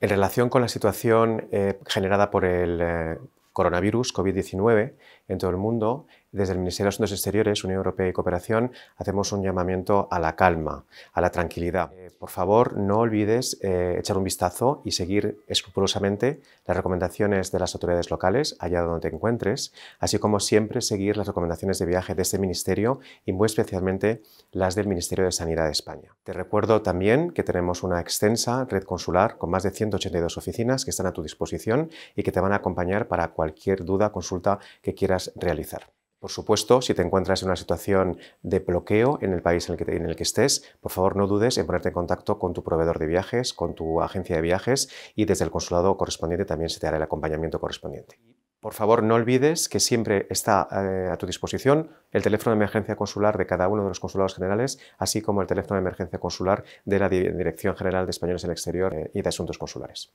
En relación con la situación eh, generada por el eh, coronavirus COVID-19 en todo el mundo, desde el Ministerio de Asuntos Exteriores, Unión Europea y Cooperación, hacemos un llamamiento a la calma, a la tranquilidad. Eh, por favor, no olvides eh, echar un vistazo y seguir escrupulosamente las recomendaciones de las autoridades locales, allá donde te encuentres, así como siempre seguir las recomendaciones de viaje de este ministerio y muy especialmente las del Ministerio de Sanidad de España. Te recuerdo también que tenemos una extensa red consular con más de 182 oficinas que están a tu disposición y que te van a acompañar para cualquier duda, o consulta que quieras realizar. Por supuesto, si te encuentras en una situación de bloqueo en el país en el, que estés, por favor no dudes en ponerte en contacto con tu proveedor de viajes, con tu agencia de viajes y desde el consulado correspondiente también se te hará el acompañamiento correspondiente. Por favor, no olvides que siempre está eh, a tu disposición el teléfono de emergencia consular de cada uno de los consulados generales, así como el teléfono de emergencia consular de la Dirección General de Españoles en el Exterior eh, y de Asuntos Consulares.